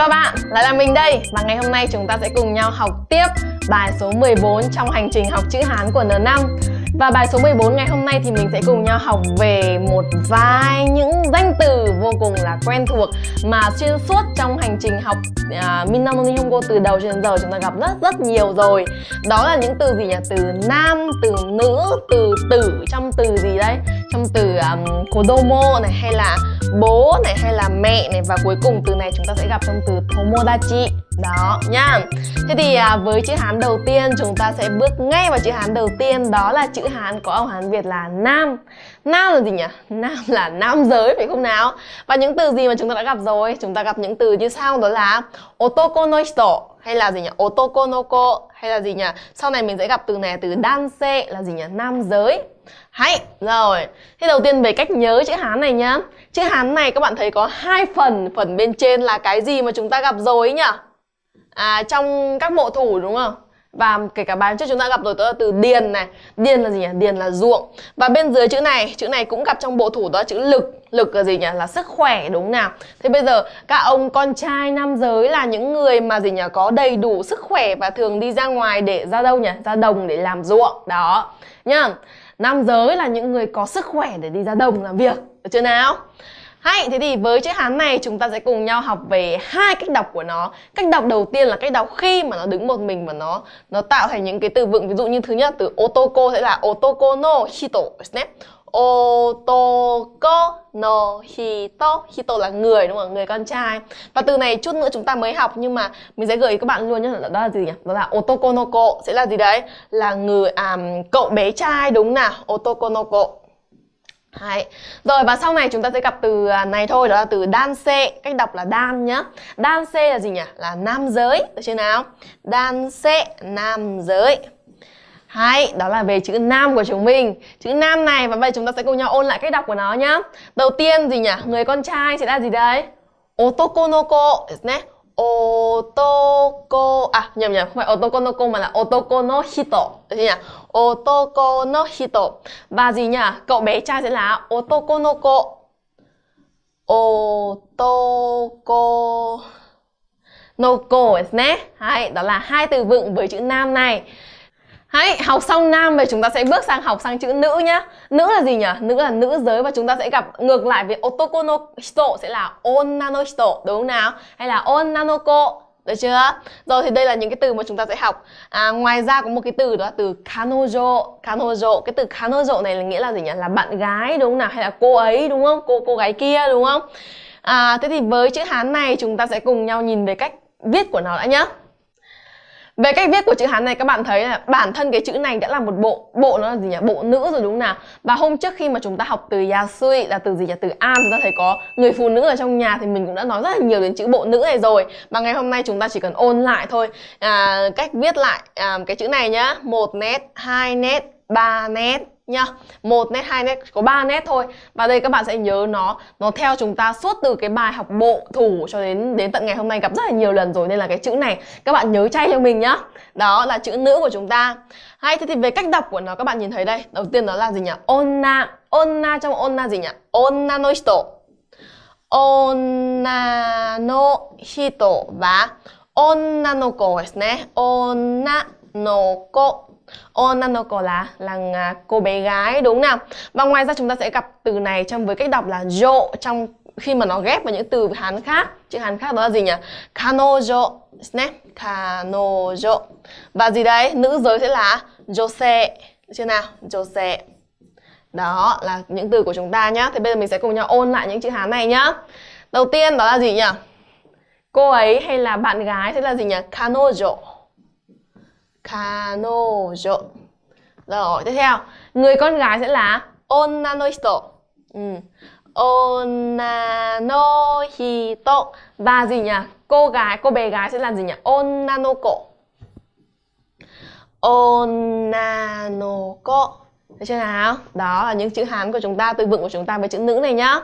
các bạn, lại là mình đây Và ngày hôm nay chúng ta sẽ cùng nhau học tiếp bài số 14 trong hành trình học chữ Hán của N5 và bài số 14 ngày hôm nay thì mình sẽ cùng nhau học về một vài những danh từ vô cùng là quen thuộc mà xuyên suốt trong hành trình học uh, à, Minamoni Hongo từ đầu cho đến giờ chúng ta gặp rất rất nhiều rồi. Đó là những từ gì nhỉ? Từ nam, từ nữ, từ tử trong từ gì đấy? Trong từ um, kodomo này hay là bố này hay là mẹ này và cuối cùng từ này chúng ta sẽ gặp trong từ tomodachi đó nhá thế thì à, với chữ hán đầu tiên chúng ta sẽ bước ngay vào chữ hán đầu tiên đó là chữ hán có âm hán việt là nam nam là gì nhỉ nam là nam giới phải không nào và những từ gì mà chúng ta đã gặp rồi chúng ta gặp những từ như sau đó là otoko no hito hay là gì nhỉ otoko no ko hay là gì nhỉ sau này mình sẽ gặp từ này từ danse là gì nhỉ nam giới hay rồi thế đầu tiên về cách nhớ chữ hán này nhá chữ hán này các bạn thấy có hai phần phần bên trên là cái gì mà chúng ta gặp rồi ấy nhỉ à, trong các mộ thủ đúng không và kể cả bài trước chúng ta gặp rồi đó là từ điền này điền là gì nhỉ điền là ruộng và bên dưới chữ này chữ này cũng gặp trong bộ thủ đó chữ lực lực là gì nhỉ là sức khỏe đúng nào thế bây giờ các ông con trai nam giới là những người mà gì nhỉ có đầy đủ sức khỏe và thường đi ra ngoài để ra đâu nhỉ ra đồng để làm ruộng đó nhá nam giới là những người có sức khỏe để đi ra đồng làm việc được chưa nào hay, thế thì với chữ Hán này chúng ta sẽ cùng nhau học về hai cách đọc của nó. Cách đọc đầu tiên là cách đọc khi mà nó đứng một mình và nó nó tạo thành những cái từ vựng ví dụ như thứ nhất từ otoko sẽ là otoko no hito ですね. Otoko no hito Hito là người đúng không? Người con trai Và từ này chút nữa chúng ta mới học Nhưng mà mình sẽ gửi các bạn luôn nhé Đó là gì nhỉ? Đó là otoko no ko Sẽ là gì đấy? Là người à, cậu bé trai đúng nào Otoko no ko Đấy. Rồi và sau này chúng ta sẽ gặp từ à, này thôi đó là từ đan xê cách đọc là đan nhá. Đan xê là gì nhỉ? Là nam giới được chưa nào? Đan xê nam giới. Hay, đó là về chữ nam của chúng mình Chữ nam này và vậy chúng ta sẽ cùng nhau ôn lại cách đọc của nó nhá Đầu tiên gì nhỉ? Người con trai sẽ là gì đấy? Otokonoko, Otoko à nhầm nhầm không phải Otoko no ko mà là Otoko no hito được nhỉ? Otoko no hito và gì nhỉ? Cậu bé trai sẽ là Otoko no ko Otoko no ko ですねはい đó là hai từ vựng với chữ nam này Hãy học xong nam về chúng ta sẽ bước sang học sang chữ nữ nhá. Nữ là gì nhỉ? Nữ là nữ giới và chúng ta sẽ gặp ngược lại với otoko no hito sẽ là onna no hito đúng không nào? Hay là onna no ko được chưa? Rồi thì đây là những cái từ mà chúng ta sẽ học. À, ngoài ra có một cái từ đó là từ kanojo, kanojo. Cái từ kanojo này là nghĩa là gì nhỉ? Là bạn gái đúng không nào? Hay là cô ấy đúng không? Cô cô gái kia đúng không? À, thế thì với chữ Hán này chúng ta sẽ cùng nhau nhìn về cách viết của nó đã nhá về cách viết của chữ Hán này các bạn thấy là bản thân cái chữ này đã là một bộ bộ nó là gì nhỉ bộ nữ rồi đúng nào và hôm trước khi mà chúng ta học từ ya sui là từ gì nhỉ từ an chúng ta thấy có người phụ nữ ở trong nhà thì mình cũng đã nói rất là nhiều đến chữ bộ nữ này rồi và ngày hôm nay chúng ta chỉ cần ôn lại thôi à, cách viết lại à, cái chữ này nhá một nét hai nét ba nét nha một nét hai nét có ba nét thôi và đây các bạn sẽ nhớ nó nó theo chúng ta suốt từ cái bài học bộ thủ cho đến đến tận ngày hôm nay gặp rất là nhiều lần rồi nên là cái chữ này các bạn nhớ chay cho mình nhá đó là chữ nữ của chúng ta hay thế thì về cách đọc của nó các bạn nhìn thấy đây đầu tiên đó là gì nhỉ onna onna trong onna gì nhỉ onna no hito onna no hito và onna no ko ですね onna no ko Onanokola là là cô bé gái đúng nào Và ngoài ra chúng ta sẽ gặp từ này trong với cách đọc là yo trong khi mà nó ghép vào những từ Hán khác. Chữ Hán khác đó là gì nhỉ? Kanojo, snap, kanojo. Và gì đấy? Nữ giới sẽ là jose. Chưa nào? Jose. Đó là những từ của chúng ta nhá. Thì bây giờ mình sẽ cùng nhau ôn lại những chữ Hán này nhá. Đầu tiên đó là gì nhỉ? Cô ấy hay là bạn gái sẽ là gì nhỉ? Kanojo. Kanojo. Rồi, tiếp theo, người con gái sẽ là onna no hito. Ừ. Onna no hito. Và gì nhỉ? Cô gái, cô bé gái sẽ là gì nhỉ? Onna no ko. Onna no ko. Thấy chưa nào? Đó là những chữ Hán của chúng ta, từ vựng của chúng ta với chữ nữ này nhá.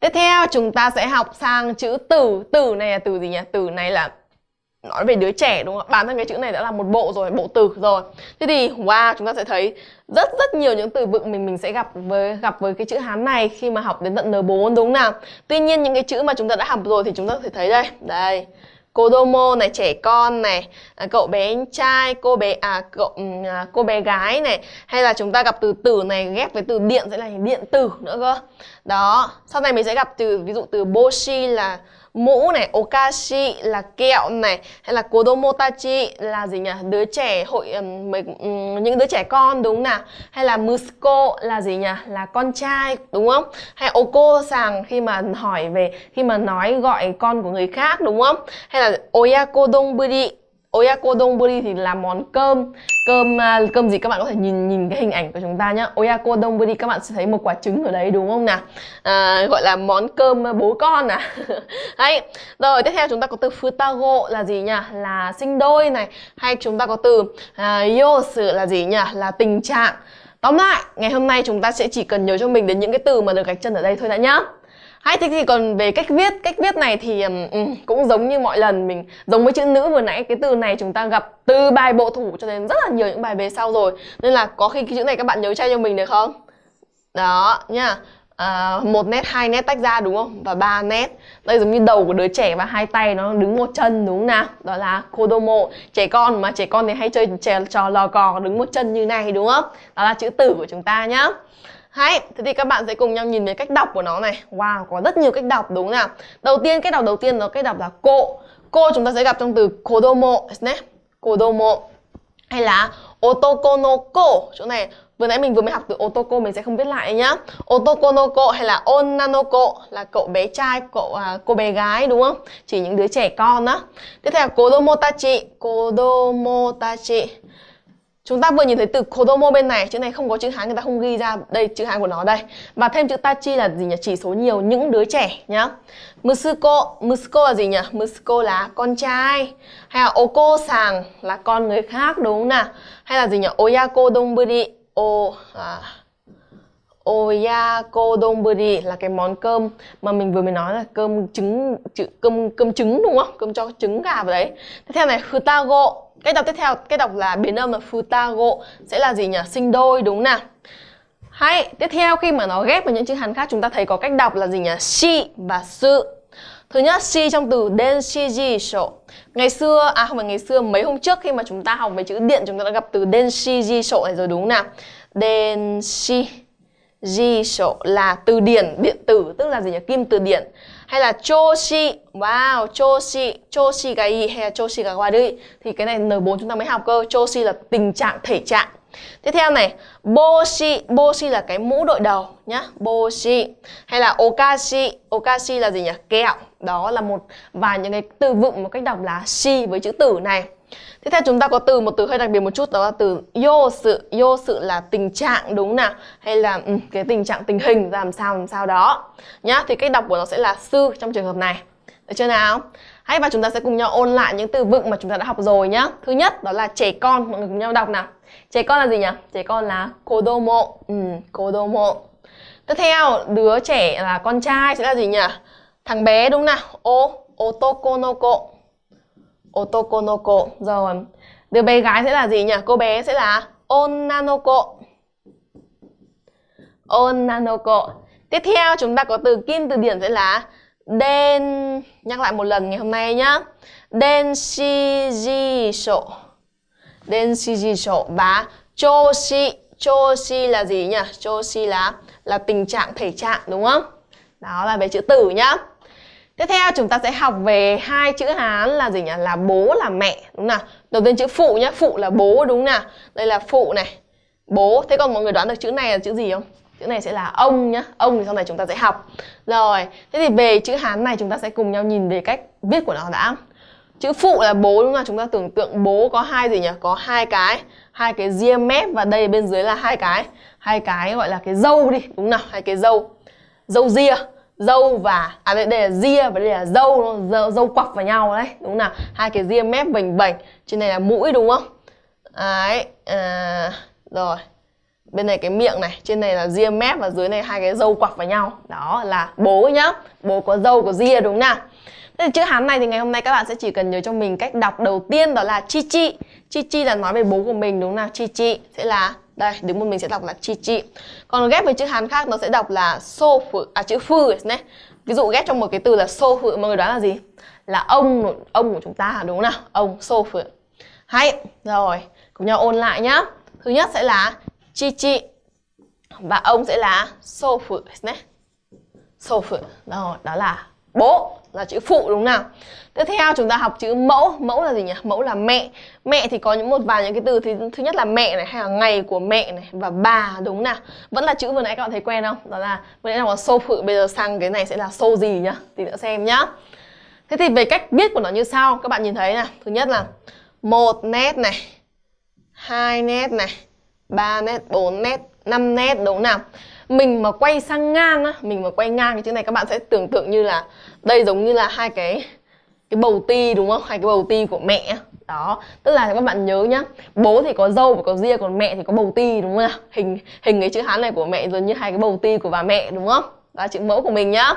Tiếp theo chúng ta sẽ học sang chữ tử. Tử này là từ gì nhỉ? Tử này là nói về đứa trẻ đúng không bản thân cái chữ này đã là một bộ rồi bộ từ rồi thế thì wow chúng ta sẽ thấy rất rất nhiều những từ vựng mình mình sẽ gặp với gặp với cái chữ hán này khi mà học đến tận n4 đúng nào tuy nhiên những cái chữ mà chúng ta đã học rồi thì chúng ta có thấy đây đây Kodomo này trẻ con này à, cậu bé trai cô bé à cậu ừ, à, cô bé gái này hay là chúng ta gặp từ tử này ghép với từ điện sẽ là điện tử nữa cơ đó sau này mình sẽ gặp từ ví dụ từ boshi là mũ này okashi là kẹo này hay là kodomotachi là gì nhỉ đứa trẻ hội um, um, những đứa trẻ con đúng nào hay là musuko là gì nhỉ là con trai đúng không hay oko sàng khi mà hỏi về khi mà nói gọi con của người khác đúng không hay là oyakodonburi oyakodonburi thì là món cơm cơm à, cơm gì các bạn có thể nhìn nhìn cái hình ảnh của chúng ta nhá oyakodonburi các bạn sẽ thấy một quả trứng ở đấy đúng không nào à, gọi là món cơm bố con à Hay rồi tiếp theo chúng ta có từ futago là gì nhỉ là sinh đôi này hay chúng ta có từ uh, yosu là gì nhỉ là tình trạng Tóm lại, ngày hôm nay chúng ta sẽ chỉ cần nhớ cho mình đến những cái từ mà được gạch chân ở đây thôi đã nhá. Hay thế thì còn về cách viết, cách viết này thì um, cũng giống như mọi lần mình giống với chữ nữ vừa nãy cái từ này chúng ta gặp từ bài bộ thủ cho đến rất là nhiều những bài về sau rồi. Nên là có khi cái chữ này các bạn nhớ chay cho mình được không? Đó nha. À, một nét hai nét tách ra đúng không và ba nét đây giống như đầu của đứa trẻ và hai tay nó đứng một chân đúng không nào đó là kodomo trẻ con mà trẻ con thì hay chơi trò lò cò đứng một chân như này đúng không đó là chữ tử của chúng ta nhá hay, thế thì các bạn sẽ cùng nhau nhìn về cách đọc của nó này. Wow, có rất nhiều cách đọc đúng không nào? Đầu tiên, cách đọc đầu tiên nó cách đọc là cô. Cô chúng ta sẽ gặp trong từ kodomo, né? Kodomo. Hay là otoko no ko. Chỗ này vừa nãy mình vừa mới học từ otoko mình sẽ không viết lại nhá. Otoko no ko hay là onna no ko là cậu bé trai, cậu à, cô bé gái đúng không? Chỉ những đứa trẻ con á. Tiếp theo kodomo tachi, kodomo tachi Chúng ta vừa nhìn thấy từ Kodomo bên này, chữ này không có chữ Hán, người ta không ghi ra đây chữ Hán của nó đây. Và thêm chữ Tachi là gì nhỉ? Chỉ số nhiều những đứa trẻ nhá. Musuko, Musuko là gì nhỉ? Musuko là con trai. Hay là Oko sàng là con người khác đúng không nào? Hay là gì nhỉ? Oyako donburi, o à, Oyako donburi là cái món cơm mà mình vừa mới nói là cơm trứng cơm cơm trứng đúng không? Cơm cho trứng gà vào đấy. Tiếp theo này, Futago cái đọc tiếp theo, cái đọc là biến âm là futago sẽ là gì nhỉ? Sinh đôi đúng nào? Hay, tiếp theo khi mà nó ghép với những chữ Hàn khác chúng ta thấy có cách đọc là gì nhỉ? Shi và sự. Thứ nhất, shi trong từ den shi ji shou. Ngày xưa, à không phải ngày xưa, mấy hôm trước khi mà chúng ta học về chữ điện chúng ta đã gặp từ den shi ji shou này rồi đúng nào? Den shi ji shou là từ điển điện tử tức là gì nhỉ? Kim từ điển hay là Joshi wow Joshi Joshi cái gì hay là Joshi cái hoa đi thì cái này N4 chúng ta mới học cơ Joshi là tình trạng thể trạng tiếp theo này Boshi Boshi là cái mũ đội đầu nhá Boshi hay là Okashi Okashi là gì nhỉ kẹo đó là một vài những cái từ vựng một cách đọc là shi với chữ tử này Tiếp theo chúng ta có từ một từ hơi đặc biệt một chút đó là từ yo sự yo sự là tình trạng đúng nào hay là um, cái tình trạng tình hình làm sao làm sao đó nhá thì cách đọc của nó sẽ là sư trong trường hợp này được chưa nào hay và chúng ta sẽ cùng nhau ôn lại những từ vựng mà chúng ta đã học rồi nhá thứ nhất đó là trẻ con mọi người cùng nhau đọc nào trẻ con là gì nhỉ trẻ con là kodomo ừ, kodomo tiếp theo đứa trẻ là con trai sẽ là gì nhỉ thằng bé đúng nào ô otokonoko otokonoko rồi đứa bé gái sẽ là gì nhỉ cô bé sẽ là onnanoko onnanoko tiếp theo chúng ta có từ kim từ điển sẽ là den nhắc lại một lần ngày hôm nay nhá den shiji sho den shiji sho và choshi choshi là gì nhỉ choshi là là tình trạng thể trạng đúng không đó là về chữ tử nhá Tiếp theo chúng ta sẽ học về hai chữ Hán là gì nhỉ? Là bố là mẹ đúng không nào? Đầu tiên chữ phụ nhá, phụ là bố đúng không nào? Đây là phụ này. Bố. Thế còn mọi người đoán được chữ này là chữ gì không? Chữ này sẽ là ông nhá. Ông thì sau này chúng ta sẽ học. Rồi, thế thì về chữ Hán này chúng ta sẽ cùng nhau nhìn về cách viết của nó đã. Chữ phụ là bố đúng không nào chúng ta tưởng tượng bố có hai gì nhỉ? Có hai cái, hai cái ria mép và đây bên dưới là hai cái, hai cái gọi là cái dâu đi, đúng không nào? Hai cái dâu. Dâu ria dâu và à đây, đây là ria và đây là dâu dâu, dâu quặp vào nhau đấy đúng nào hai cái ria mép bềnh bềnh trên này là mũi đúng không đấy à, rồi bên này cái miệng này trên này là ria mép và dưới này hai cái dâu quặp vào nhau đó là bố nhá bố có dâu có ria đúng nào thế chữ hán này thì ngày hôm nay các bạn sẽ chỉ cần nhớ cho mình cách đọc đầu tiên đó là chi chi chi chi là nói về bố của mình đúng nào chi chi sẽ là đây đứng một mình sẽ đọc là chi chi còn ghép với chữ hán khác nó sẽ đọc là so phự à chữ phư này ví dụ ghép trong một cái từ là so phự mọi người đoán là gì là ông ông của chúng ta đúng nào ông so phự hay rồi cùng nhau ôn lại nhá thứ nhất sẽ là Chichi và ông sẽ là so phụ nhé. so phụ đó là bố là chữ phụ đúng nào tiếp theo chúng ta học chữ mẫu mẫu là gì nhỉ mẫu là mẹ mẹ thì có những một vài những cái từ thì thứ nhất là mẹ này hay là ngày của mẹ này và bà đúng nào vẫn là chữ vừa nãy các bạn thấy quen không đó là vừa nãy là so phụ, bây giờ sang cái này sẽ là so gì nhá tí nữa xem nhá thế thì về cách viết của nó như sau các bạn nhìn thấy này thứ nhất là một nét này hai nét này 3 mét 4 mét 5 mét đúng không nào mình mà quay sang ngang á mình mà quay ngang cái chữ này các bạn sẽ tưởng tượng như là đây giống như là hai cái cái bầu ti đúng không hai cái bầu ti của mẹ đó tức là các bạn nhớ nhá bố thì có dâu và có ria còn mẹ thì có bầu ti đúng không nào hình hình cái chữ hán này của mẹ giống như hai cái bầu ti của bà mẹ đúng không đó là chữ mẫu của mình nhá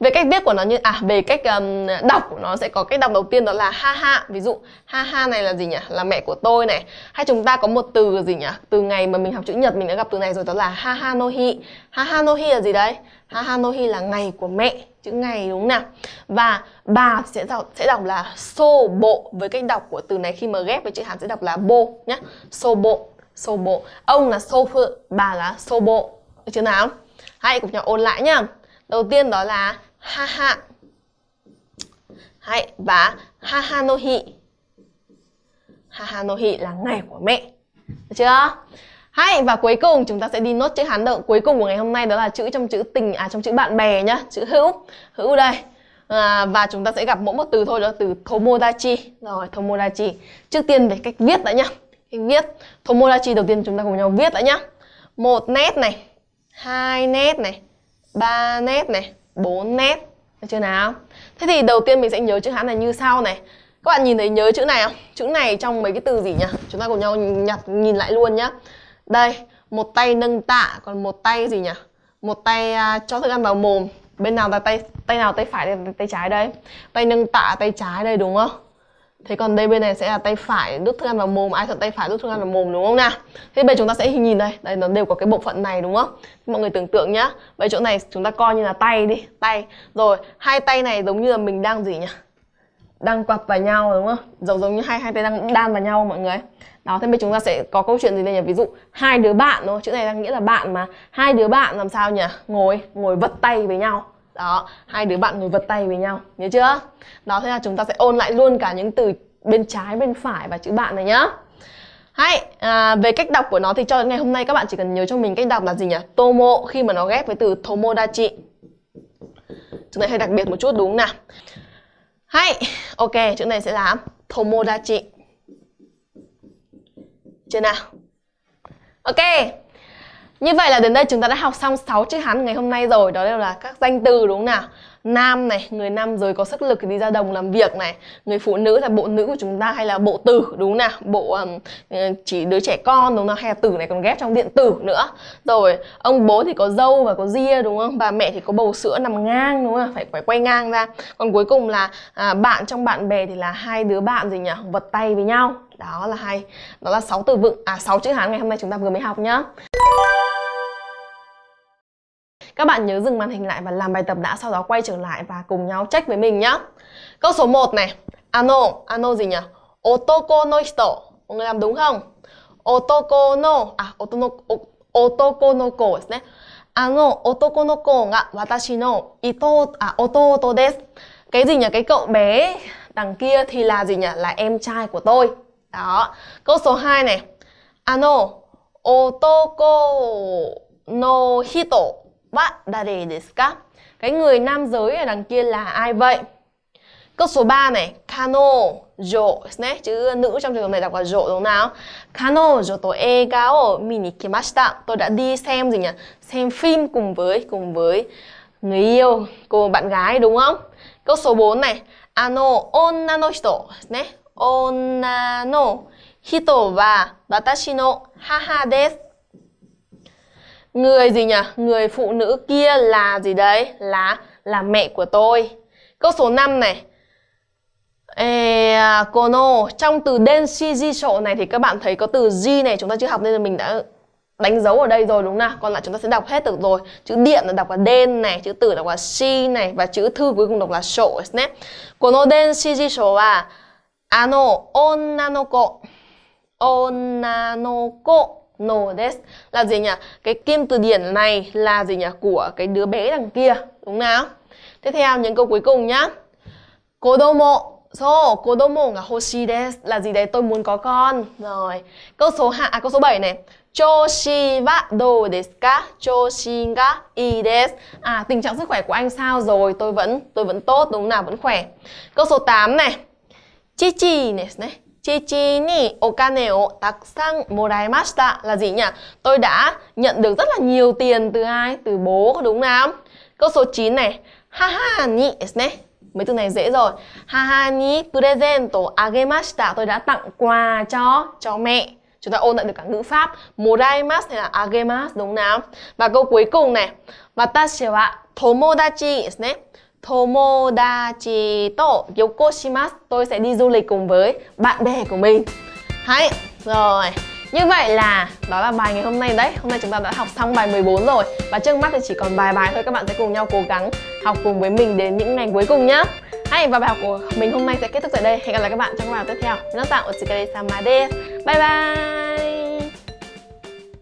về cách viết của nó như à về cách um, đọc của nó sẽ có cách đọc đầu tiên đó là ha ha ví dụ ha ha này là gì nhỉ là mẹ của tôi này hay chúng ta có một từ gì nhỉ từ ngày mà mình học chữ nhật mình đã gặp từ này rồi đó là ha ha no hi ha ha no hi là gì đấy ha ha no hi là ngày của mẹ chữ ngày đúng nào và bà sẽ đọc sẽ đọc là xô bộ với cách đọc của từ này khi mà ghép với chữ hán sẽ đọc là bô nhá xô bộ xô bộ ông là xô phự bà là xô bộ được chưa nào hãy cùng nhau ôn lại nhá đầu tiên đó là 母はい và haha no hi haha no là ngày của mẹ được chưa Hay, và cuối cùng chúng ta sẽ đi nốt chữ Hán động cuối cùng của ngày hôm nay đó là chữ trong chữ tình à trong chữ bạn bè nhá, chữ hữu. Hữu đây. À, và chúng ta sẽ gặp mỗi một từ thôi đó từ tomodachi. Rồi, tomodachi. Trước tiên về cách viết đã nhá. Cách viết tomodachi đầu tiên chúng ta cùng nhau viết đã nhá. Một nét này, hai nét này, ba nét này, 4 nét được chưa nào thế thì đầu tiên mình sẽ nhớ chữ hán này như sau này các bạn nhìn thấy nhớ chữ này không chữ này trong mấy cái từ gì nhỉ chúng ta cùng nhau nhặt nhìn lại luôn nhá đây một tay nâng tạ còn một tay gì nhỉ một tay uh, cho thức ăn vào mồm bên nào là tay tay nào tay phải tay, tay trái đây tay nâng tạ tay trái đây đúng không Thế còn đây bên này sẽ là tay phải đút thức ăn vào mồm Ai thuận tay phải đút thức ăn vào mồm đúng không nào Thế bây giờ chúng ta sẽ nhìn đây Đây nó đều có cái bộ phận này đúng không Mọi người tưởng tượng nhá Vậy chỗ này chúng ta coi như là tay đi Tay Rồi hai tay này giống như là mình đang gì nhỉ Đang quặp vào nhau đúng không Giống giống như hai hai tay đang đan vào nhau mọi người đó thế bây chúng ta sẽ có câu chuyện gì đây nhỉ ví dụ hai đứa bạn thôi chữ này đang nghĩa là bạn mà hai đứa bạn làm sao nhỉ ngồi ngồi vật tay với nhau đó hai đứa bạn ngồi vật tay với nhau nhớ chưa đó thế là chúng ta sẽ ôn lại luôn cả những từ bên trái bên phải và chữ bạn này nhá hay à, về cách đọc của nó thì cho đến ngày hôm nay các bạn chỉ cần nhớ cho mình cách đọc là gì nhỉ tomo khi mà nó ghép với từ tomodachi chữ này hơi đặc biệt một chút đúng không nào hay ok chữ này sẽ là tomodachi chưa nào ok như vậy là đến đây chúng ta đã học xong 6 chữ Hán ngày hôm nay rồi Đó đều là các danh từ đúng không nào Nam này, người nam giới có sức lực thì đi ra đồng làm việc này Người phụ nữ là bộ nữ của chúng ta hay là bộ tử đúng không nào Bộ um, chỉ đứa trẻ con đúng không nào Hay là tử này còn ghép trong điện tử nữa Rồi ông bố thì có dâu và có ria đúng không Bà mẹ thì có bầu sữa nằm ngang đúng không Phải, phải quay ngang ra Còn cuối cùng là à, bạn trong bạn bè thì là hai đứa bạn gì nhỉ Vật tay với nhau đó là hai đó là sáu từ vựng à sáu chữ hán ngày hôm nay chúng ta vừa mới học nhá các bạn nhớ dừng màn hình lại và làm bài tập đã sau đó quay trở lại và cùng nhau check với mình nhá. Câu số 1 này. Ano, ano gì nhỉ? Otoko no hito. Mọi người làm đúng không? Otoko no, à otono, otoko no ko đấy. Ano otoko no ko ga watashi no ito, à ototo desu. Cái gì nhỉ? Cái cậu bé đằng kia thì là gì nhỉ? Là em trai của tôi. Đó. Câu số 2 này. Ano otoko no hito What dare desu Cái người nam giới ở đằng kia là ai vậy? Câu số 3 này, kano jo nhé, chữ nữ trong trường hợp này đọc là jo đúng không nào? Kano jo to e eiga o mini kimashita. Tôi đã đi xem gì nhỉ? Xem phim cùng với cùng với người yêu, cô bạn gái đúng không? Câu số 4 này, ano onna no hito nhé. Onna no hito wa watashi no haha desu người gì nhỉ người phụ nữ kia là gì đấy là là mẹ của tôi câu số 5 này Ê, à, kono trong từ den si di sổ này thì các bạn thấy có từ ji này chúng ta chưa học nên là mình đã đánh dấu ở đây rồi đúng không nào còn lại chúng ta sẽ đọc hết được rồi chữ điện là đọc là den này chữ tử đọc là si này và chữ thư cuối cùng đọc là sổ nhé kono den si di sổ là ano onna no ko onna no ko No this là gì nhỉ? Cái kim từ điển này là gì nhỉ? Của cái đứa bé đằng kia, đúng nào? Tiếp theo những câu cuối cùng nhá. Kodomo So, kodomo ga hoshi desu là gì đấy? Tôi muốn có con. Rồi. Câu số hạ à, câu số 7 này. Choshi wa dou desu ka? Choshi ga ii desu. À, tình trạng sức khỏe của anh sao rồi? Tôi vẫn tôi vẫn tốt đúng nào? Vẫn khỏe. Câu số 8 này. Chichi này, này. Chi Chi ni okane o takusang moraimashita là gì nhỉ? Tôi đã nhận được rất là nhiều tiền từ ai? Từ bố có đúng không? Câu số 9 này, haha ni ne. Mấy từ này dễ rồi. Haha ni presento agemashita. Tôi đã tặng quà cho cho mẹ. Chúng ta ôn lại được cả ngữ pháp moraimas hay là agemas đúng không? Và câu cuối cùng này, watashi wa tomodachi ne. Tomodachi to yokoshimasu Tôi sẽ đi du lịch cùng với bạn bè của mình Hay rồi như vậy là đó là bài ngày hôm nay đấy Hôm nay chúng ta đã học xong bài 14 rồi Và trước mắt thì chỉ còn vài bài thôi Các bạn sẽ cùng nhau cố gắng học cùng với mình đến những ngày cuối cùng nhé Hay và bài học của mình hôm nay sẽ kết thúc tại đây Hẹn gặp lại các bạn trong bài học tiếp theo Bye bye